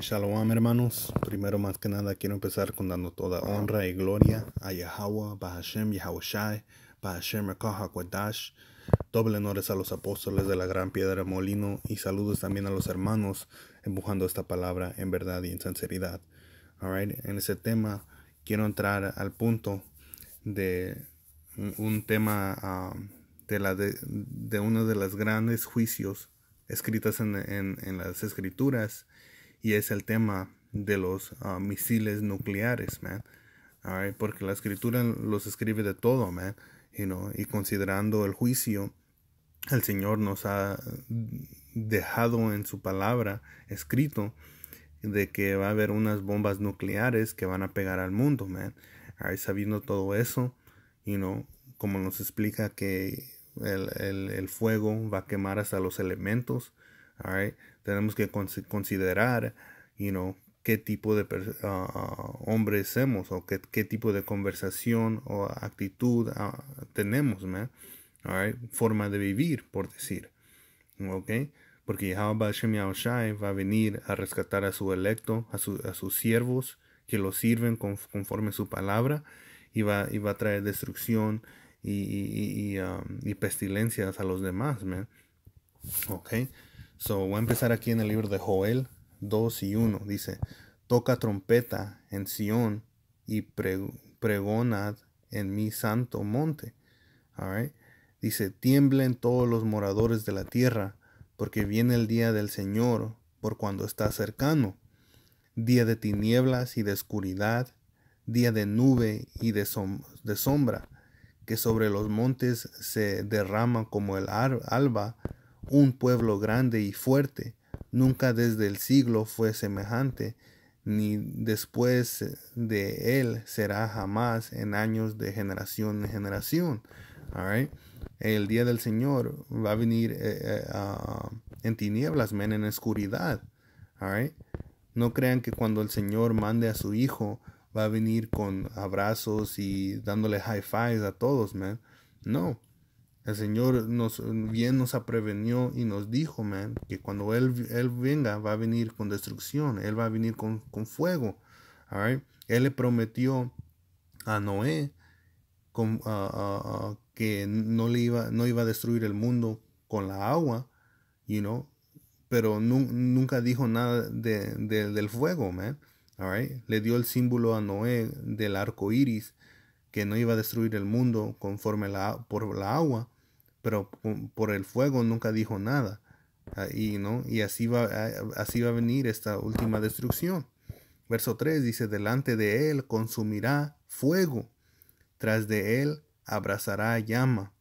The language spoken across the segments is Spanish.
shalom hermanos. Primero más que nada quiero empezar con dando toda honra y gloria a Yahweh, Bahashem, Yahushai, Bahashem, Kodash. Doble honores a los apóstoles de la gran piedra molino y saludos también a los hermanos empujando esta palabra en verdad y en sinceridad. en ese tema quiero entrar al punto de un, tema um, de, la de, uno de los grandes juicios escritas en, en las escrituras y es el tema de los ah, misiles nucleares, man. Porque la escritura los escribe de todo, man. Y considerando el juicio, el Señor nos ha dejado en su palabra escrito de que va a haber unas bombas nucleares que van a pegar al mundo, man. Sabiendo todo eso, y no como nos explica que el, fuego va a quemar hasta los elementos, tenemos que considerar, you qué tipo de ah, ah, hombres somos o qué, tipo de conversación o actitud ah, tenemos, man. All Forma de vivir, por decir. ¿Ok? Porque Yahweh va a venir a rescatar a su electo, a, sus siervos que lo sirven conforme su palabra y va, y va a traer destrucción y, y, um, pestilencias a los demás, ¿Ok? voy a empezar aquí en el libro de Joel 2 y 1. Dice, toca trompeta en Sion y pregonad en mi santo monte. Dice, tiemblen todos los moradores de la tierra, porque viene el día del Señor por cuando está cercano. Día de tinieblas y de oscuridad, día de nube y de, de sombra, que sobre los montes se derrama como el alba un pueblo grande y fuerte. Nunca desde el siglo fue semejante, ni después de él será jamás en años de generación en generación. El día del Señor va a venir eh, eh, en tinieblas, men, en oscuridad. No crean que cuando el Señor mande a su Hijo va a venir con abrazos y dándole high fives a todos, men. No. El Señor nos, bien nos aprevenió y nos dijo, man, que cuando Él, Él venga va a venir con destrucción, Él va a venir con, fuego. Él le prometió a Noé que no, le iba, no iba a destruir el mundo con la agua, you know, pero nunca dijo nada del fuego, man. Le dio el símbolo a Noé del arco iris, que no iba a destruir el mundo conforme la, por la agua, pero por el fuego nunca dijo nada. Ahí, ¿no? Y así va, así va a venir esta última destrucción. Verso 3 dice, delante de él consumirá fuego, tras de él abrazará llama,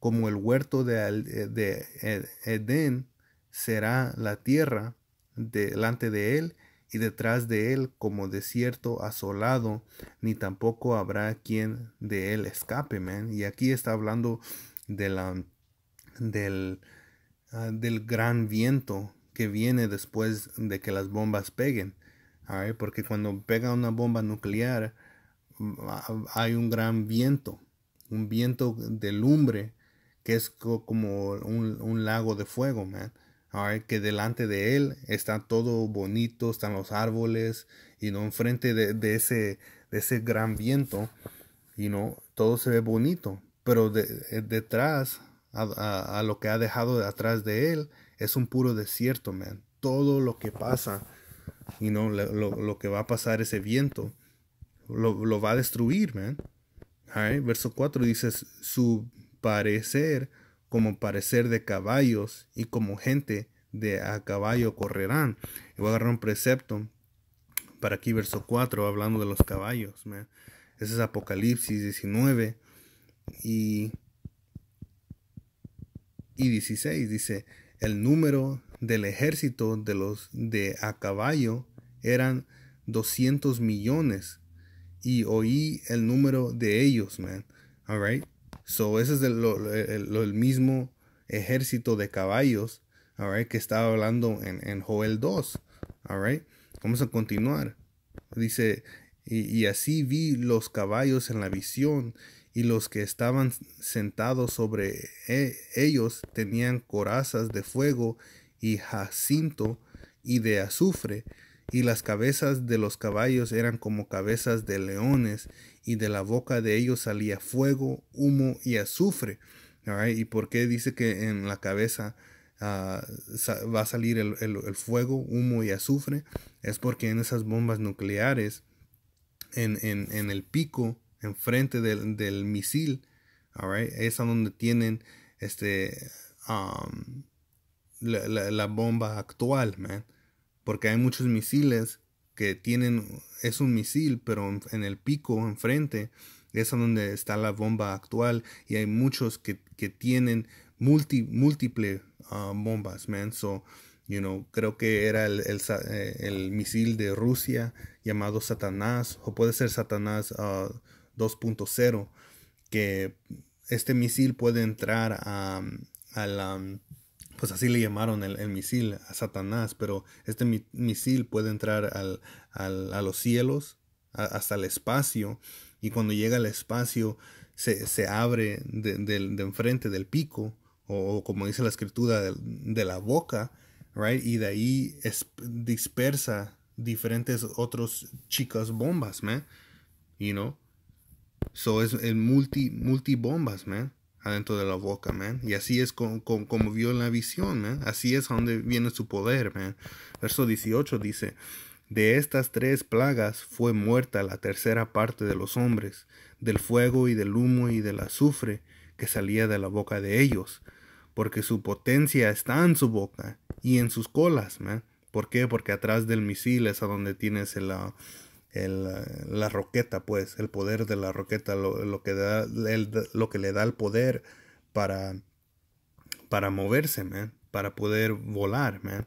como el huerto de, de Edén será la tierra delante de él y detrás de él como desierto asolado, ni tampoco habrá quien de él escape, Y aquí está hablando de la del, ah, del gran viento que viene después de que las bombas peguen. Porque cuando pega una bomba nuclear mm, hay un gran viento, un viento de lumbre que es como un, lago de fuego, Que delante de él está todo bonito, están los árboles, y no enfrente de, ese, de ese gran viento, y no todo se ve bonito, pero de, eh, detrás a, lo que ha dejado atrás de él, es un puro desierto, man. Todo lo que pasa, y no lo, que va a pasar ese viento, lo, va a destruir, man. Verso 4 dice, su parecer como parecer de caballos y como gente de a caballo correrán. Y voy a agarrar un precepto para aquí, verso 4, hablando de los caballos. Man. Ese es Apocalipsis 19. Y y 16 dice, el número del ejército de los de a caballo eran 200 millones y oí el número de ellos, man. All right. So ese es eh, el, mismo ejército de caballos, all right, que estaba hablando en, Joel 2. All right. Vamos a continuar. Dice, y así vi los caballos en la visión y los que estaban sentados sobre e, ellos tenían corazas de fuego y jacinto y de azufre, y las cabezas de los caballos eran como cabezas de leones, y de la boca de ellos salía fuego, humo y azufre. ¿Y por qué dice que en la cabeza ah, va a salir el, fuego, humo y azufre? Es porque en esas bombas nucleares, en, en, en el pico enfrente del, del misil. Right? Es a donde tienen este, um, la, la, bomba actual, man. Porque hay muchos misiles que tienen, es un misil, pero en, el pico, enfrente, es donde está la bomba actual. Y hay muchos que, que tienen multi, múltiples uh, bombas, man. So, You know, creo que era el, el, eh, misil de Rusia llamado Satanás, o puede ser Satanás uh, 2.0, que este misil puede entrar a, la, pues así le llamaron el, misil, a Satanás, pero este misil puede entrar al, a los cielos, hasta el espacio, y cuando llega al espacio se, abre de, enfrente del pico, o, como dice la escritura, de, la boca, y de ahí dispersa diferentes otros chicas bombas, man. You know? So es, el multi, multi bombas, man, adentro de la boca, man. Y así es con, como vio la visión, man. Así es donde viene su poder, man. Verso 18 dice, de estas tres plagas fue muerta la tercera parte de los hombres, del fuego y del humo y del azufre que salía de la boca de ellos, porque su potencia está en su boca y en sus colas, man. ¿Por qué? Porque atrás del misil es a donde tienes el... Ah, la roqueta, pues, el poder de la roqueta, lo, que, da, lo que le da el poder para, para moverse, man, para poder volar, man.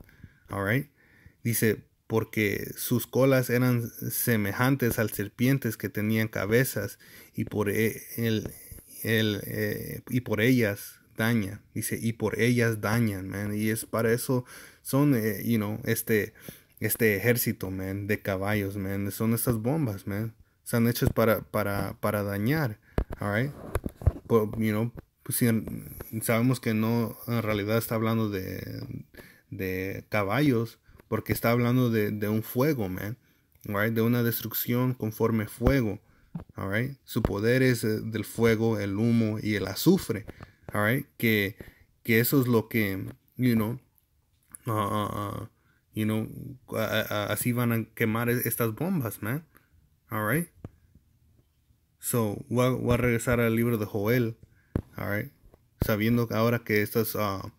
All Dice, porque sus colas eran semejantes al serpientes que tenían cabezas y por, e, eh, y por ellas daña, dice, y por ellas dañan, man. Y es para eso son, eh, you know, este, este ejército, man, de caballos, man. Son estas bombas, man. Están hechas para, para, para dañar, alright? you know, pues, sabemos que no, en realidad está hablando de, de caballos, porque está hablando de, de un fuego, man. Alright, De una destrucción conforme fuego, alright? Su poder es eh, del fuego, el humo y el azufre, alright? Que, que eso es lo que, you know, uh, uh, uh, you know, así van a quemar e, estas bombas, man. Alright. So, voy a, regresar al libro de Joel. Alright. Sabiendo ahora que estas ah,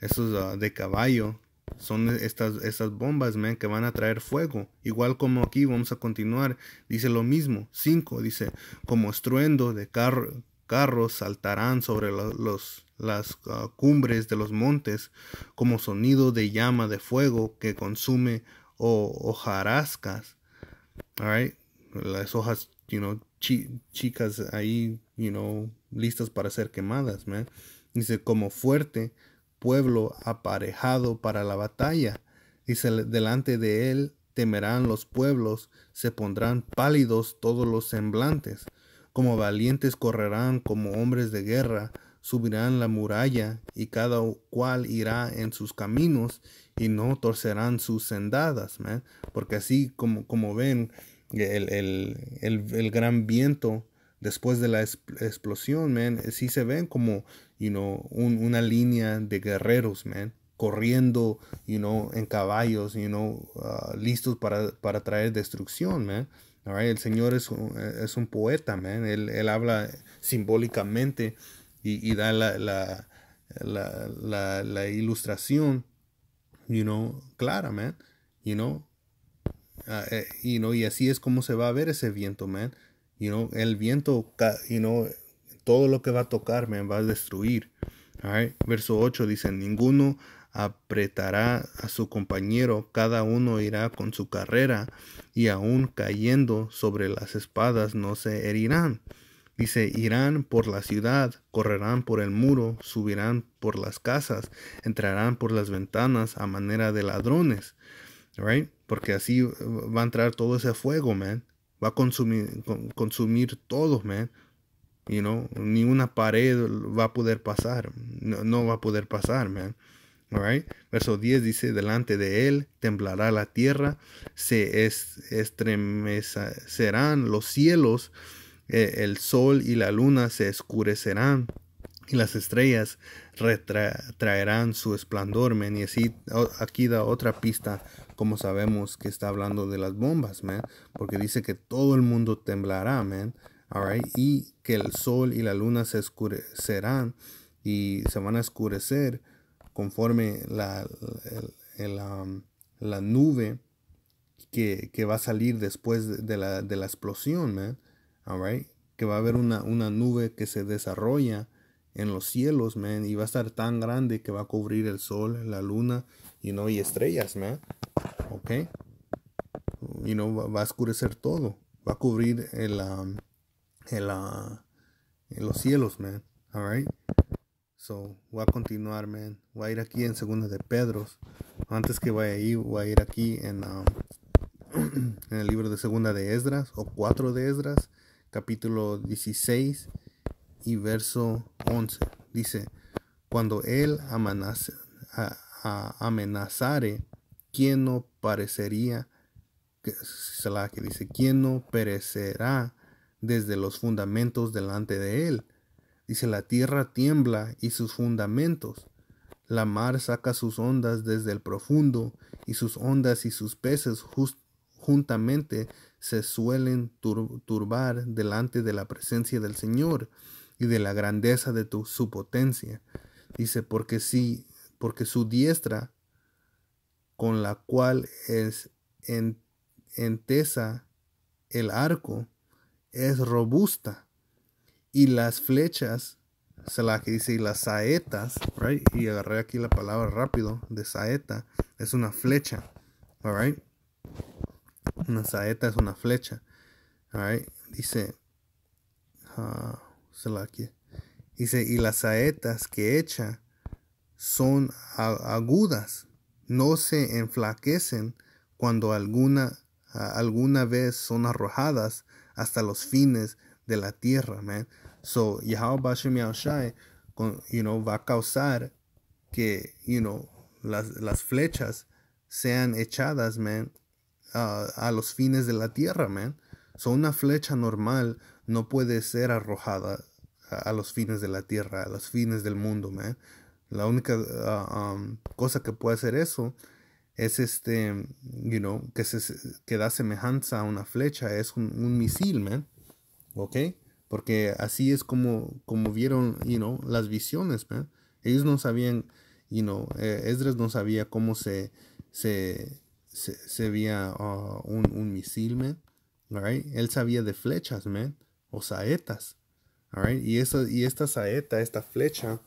ah, de caballo son e, estas, estas bombas, man, que van a traer fuego. Igual como aquí, vamos a continuar. Dice lo mismo. Cinco. Dice, como estruendo de carros saltarán sobre los las ah, cumbres de los montes como sonido de llama de fuego que consume o hojarascas. Las hojas, chicas ahí, listas para ser quemadas, Dice, como fuerte pueblo aparejado para la batalla. Dice, delante de él temerán los pueblos, se pondrán pálidos todos los semblantes. Como valientes correrán como hombres de guerra, subirán la muralla y cada cual irá en sus caminos y no torcerán sus sendadas, man. porque así como, como ven el, el, el, gran viento después de la explosión, man, sí se ven como you know, una línea de guerreros, man, corriendo you know, en caballos, you know, ah, listos para, para, traer destrucción. Man. El Señor es un, eh, es un poeta, man. Él, él habla simbólicamente y, da la, la, ilustración, you know, clara, man, ah, eh, you know, y así es como se va a ver ese viento, man, you know, el viento, you know, todo lo que va a tocar, man, va a destruir, verso 8 dice, ninguno apretará a su compañero, cada uno irá con su carrera, y aun cayendo sobre las espadas no se herirán. Dice, irán por la ciudad, correrán por el muro, subirán por las casas, entrarán por las ventanas a manera de ladrones. Porque así uh, va a entrar todo ese fuego, man. Va a consumir, consumir todo, man. You know, ni una pared va a poder pasar. No, va a poder pasar, man. Verso 10 dice, delante de él temblará la tierra, se estremecerán los cielos eh, el sol y la luna se oscurecerán y las estrellas retraerán su esplendor, man. Y así aquí da otra pista, como sabemos que está hablando de las bombas, man. Porque dice que todo el mundo temblará, man. All Y que el sol y la luna se oscurecerán y se van a oscurecer conforme la, um, la nube que, va a salir después de la, de la explosión, man que va a haber una, nube que se desarrolla en los cielos, man, y va a estar tan grande que va a cubrir el sol, la luna, you know, y estrellas, man, ok, you know, va, a oscurecer todo, va a cubrir el, um, uh, los cielos, man, alright, so, va a continuar, man, va a ir aquí en Segunda de Pedros, antes que vaya ahí, va a ir aquí en, um, en el libro de Segunda de Esdras, o Cuatro de Esdras, capítulo 16 y verso 11. Dice, cuando él amenazare, ¿quién no parecería? que dice, ¿quién no perecerá desde los fundamentos delante de él? Dice, la tierra tiembla y sus fundamentos. La mar saca sus ondas desde el profundo y sus ondas y sus peces justo juntamente se suelen turbar delante de la presencia del Señor y de la grandeza de su potencia. Dice, porque sí, porque su diestra, con la cual es entesa el arco, es robusta, y las flechas, se la que dice, y las saetas, y agarré aquí la palabra rápido de saeta, es una flecha, all una saeta es una flecha. Dice. Ah, dice, y las saetas que echa son agudas, no se enflaquecen cuando alguna, alguna vez son arrojadas hasta los fines de la tierra, man. So, Yahweh va a causar que, you know, las, las flechas sean echadas, man, a los fines de la tierra, man. So una flecha normal no puede ser arrojada a, los fines de la tierra, a los fines del mundo, man. La única ah, cosa que puede hacer eso es este, you know, que, se, que da semejanza a una flecha, es un, un misil, man. ¿Ok? Porque así es como, como vieron, you know, las visiones, man. Ellos no sabían, you know, eh, Esdras no sabía cómo se, se se, se veía uh, un, misil, man. Él sabía de flechas, man. O saetas. y, y esta saeta, esta flecha,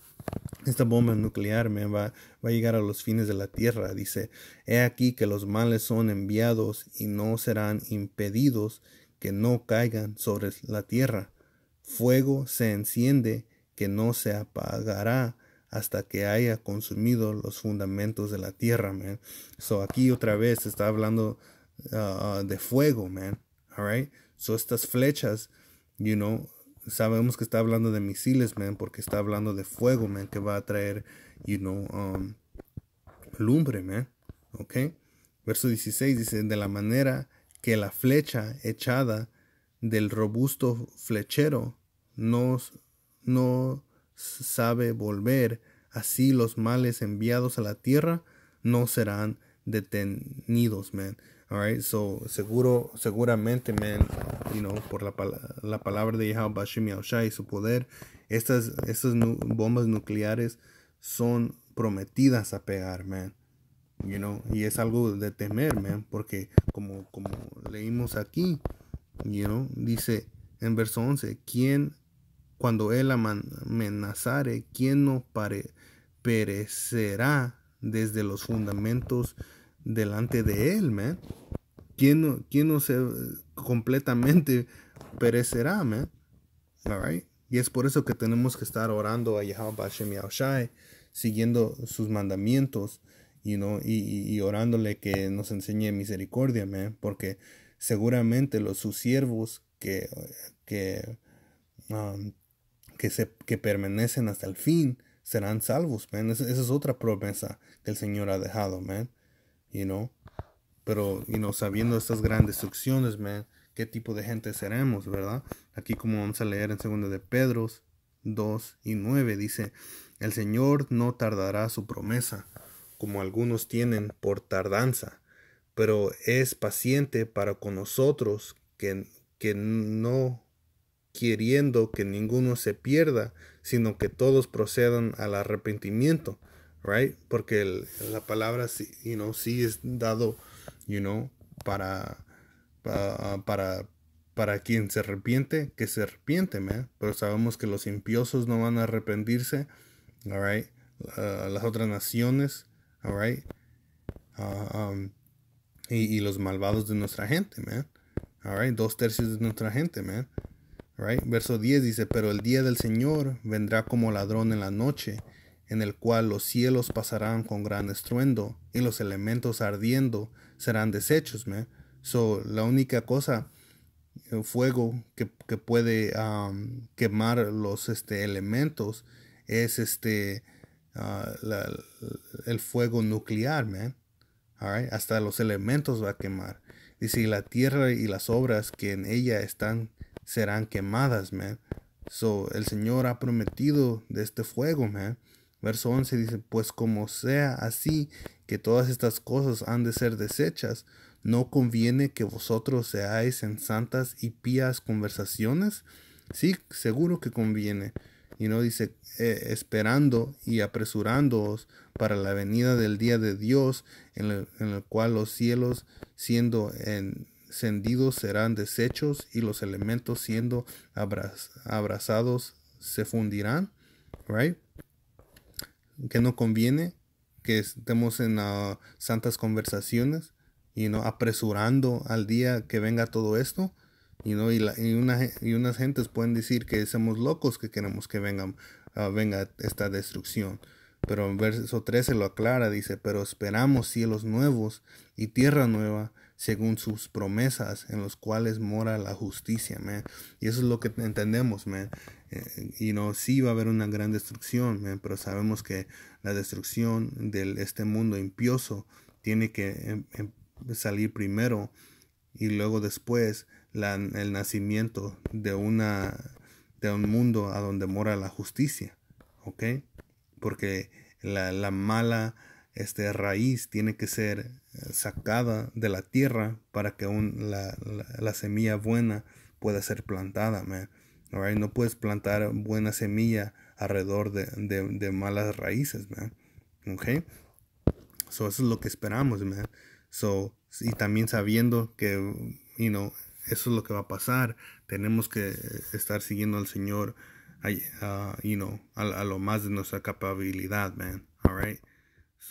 esta bomba nuclear man, va, va, a llegar a los fines de la tierra. Dice, he aquí que los males son enviados y no serán impedidos que no caigan sobre la tierra. Fuego se enciende que no se apagará hasta que haya consumido los fundamentos de la tierra, man. So aquí otra vez está hablando uh, uh, de fuego, man. All So estas flechas, you know, sabemos que está hablando de misiles, man, porque está hablando de fuego, man, que va a traer, you know, um, lumbre, man. Ok. Verso 16 dice, de la manera que la flecha echada del robusto flechero no, no sabe volver, así los males enviados a la tierra no serán detenidos, man. right, so seguro, seguramente, man, you know, por la, la palabra de Yahweh y su poder, estas, estas bombas nucleares son prometidas a pegar, man. You know, y es algo de temer, man, porque como, como leímos aquí, you know, dice en verso 11, ¿quién cuando él amenazare, quién no pare, perecerá desde los fundamentos delante de él, man? ¿Quién no, se completamente perecerá, Y es por eso que tenemos que estar orando a Yahweh siguiendo sus mandamientos, y, y, orándole que nos enseñe misericordia, porque seguramente los sus siervos que, que um, que, se, que permanecen hasta el fin serán salvos, Esa, es otra promesa que el Señor ha dejado, man. You know? Pero, you know, sabiendo estas grandes secciones, man, qué tipo de gente seremos, ¿verdad? Aquí como vamos a leer en 2 de Pedro 2 y 9 dice, el Señor no tardará su promesa, como algunos tienen por tardanza, pero es paciente para con nosotros que, que no queriendo que ninguno se pierda, sino que todos procedan al arrepentimiento, right? Porque la palabra, you know, sí es dado, you know, para, para, para, quien se arrepiente, que se arrepiente, man. Pero sabemos que los impiosos no van a arrepentirse, all right? las otras naciones, all right? Ah, um, y, y, los malvados de nuestra gente, man. All right? Dos tercios de nuestra gente, man. Verso 10 dice, pero el día del Señor vendrá como ladrón en la noche, en el cual los cielos pasarán con gran estruendo y los elementos ardiendo serán deshechos. So, la única cosa, el eh, fuego que, puede um, quemar los este, elementos es este, ah, el fuego nuclear. Man. Hasta los elementos va a quemar. Dice, la tierra y las obras que en ella están serán quemadas, man. So, el Señor ha prometido de este fuego, man. Verso 11 dice, pues como sea así, que todas estas cosas han de ser desechas, no conviene que vosotros seáis en santas y pías conversaciones. Sí, seguro que conviene. Y no dice, eh, esperando y apresurándoos para la venida del día de Dios, en en el cual los cielos, siendo en, Sendidos serán deshechos y los elementos siendo abrazados se fundirán, right? Que no conviene que estemos en ah, santas conversaciones y no apresurando al día que venga todo esto. y, y, unas gentes pueden decir que somos locos que queremos que venga, ah, venga esta destrucción. Pero en verso 13 lo aclara, dice, pero esperamos cielos nuevos y tierra nueva según sus promesas en los cuales mora la justicia, Y eso es lo que entendemos, eh, y no, sí va a haber una gran destrucción, pero sabemos que la destrucción de este mundo impioso tiene que em, em, salir primero y luego después la, el nacimiento de una de un mundo a donde mora la justicia, ¿ok? Porque la, la mala este, raíz tiene que ser eh, sacada de la tierra para que la, semilla buena pueda ser plantada, man. No puedes plantar buena semilla alrededor de, malas raíces, man. Okay? eso es lo que esperamos, man. So, y también sabiendo que, you know, eso es lo que va a pasar. Tenemos que eh, estar siguiendo al Señor, ah, you know, a, lo más de nuestra capabilidad, man. All right?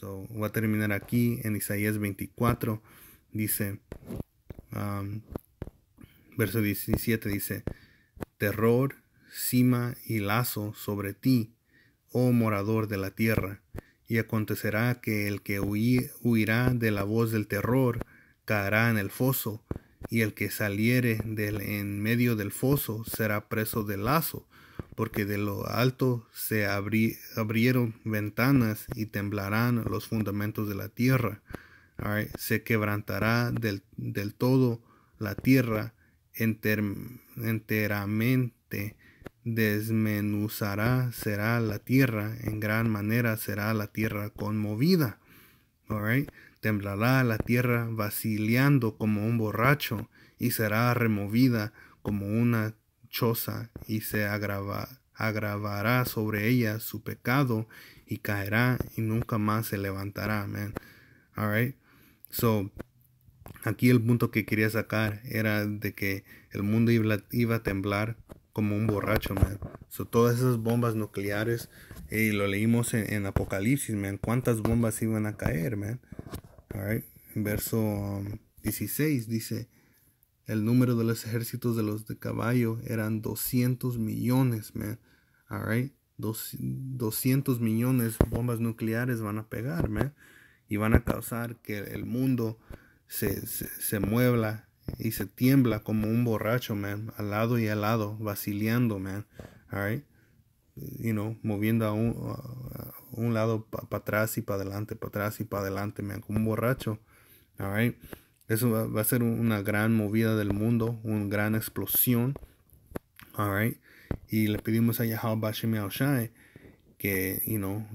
So, voy a terminar aquí en Isaías 24. Dice, um, verso 17 dice, terror, cima y lazo sobre ti, oh morador de la tierra. Y acontecerá que el que huirá de la voz del terror caerá en el foso, y el que saliere en medio del foso será preso del lazo porque de lo alto se abrieron ventanas y temblarán los fundamentos de la tierra. Se quebrantará del, todo la tierra enteramente, desmenuzará será la tierra, en gran manera será la tierra conmovida. Temblará la tierra vaciliando como un borracho y será removida como una y se agravará sobre ella su pecado y caerá y nunca más se levantará. Amén. alright So, aquí el punto que quería sacar era de que el mundo iba, iba a temblar como un borracho, man. So, todas esas bombas nucleares, y eh, lo leímos en, Apocalipsis, man. ¿Cuántas bombas iban a caer, man? alright Verso 16 um, dice, el número de los ejércitos de los de caballo eran 200 millones, man. All right. 200 millones de bombas nucleares van a pegar, man. Y van a causar que el mundo se, se, muebla y se tiembla como un borracho, man. Al lado y al lado, vaciliando, man. All right. You know, moviendo a un, lado para atrás y para adelante, para atrás y para adelante, man. Como un borracho. All right. Eso va, a ser una gran movida del mundo, una gran explosión. All Y le pedimos a Yahweh Bashem que you know,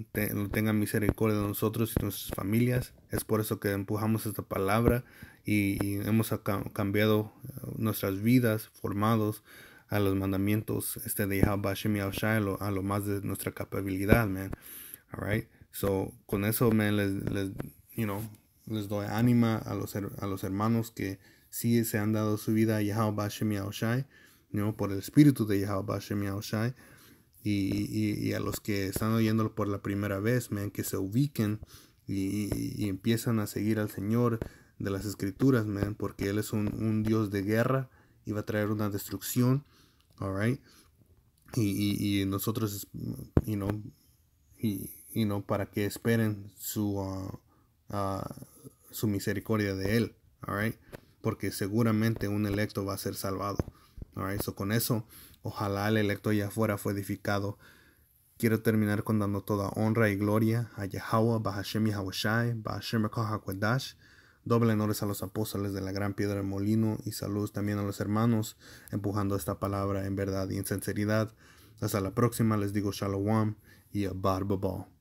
tenga misericordia de nosotros y de nuestras familias. Es por eso que empujamos esta palabra y, hemos cambiado uh, nuestras vidas formados a los mandamientos este de Yahweh Bashem a lo más de nuestra capacidad, man. All So, con eso, man, les, les you know, les doy ánima a los, a los hermanos que sí se han dado su vida a Yahweh Bashem ¿no? por el espíritu de Yahweh y, y, a los que están oyéndolo por la primera vez, que se ubiquen y, empiezan a seguir al Señor de las Escrituras, porque Él es un, Dios de guerra y va a traer una destrucción, all Y, nosotros, y, para que esperen su... Ah, su misericordia de Él, porque seguramente un electo va a ser salvado. con eso, ojalá el electo ya fuera fue edificado. Quiero terminar con dando toda honra y gloria a Yahweh, Bahashem Yahweh Bahashem Doble honores a los apóstoles de la gran piedra del molino y salud también a los hermanos empujando esta palabra en verdad y en sinceridad. Hasta la próxima, les digo Shalom y Abba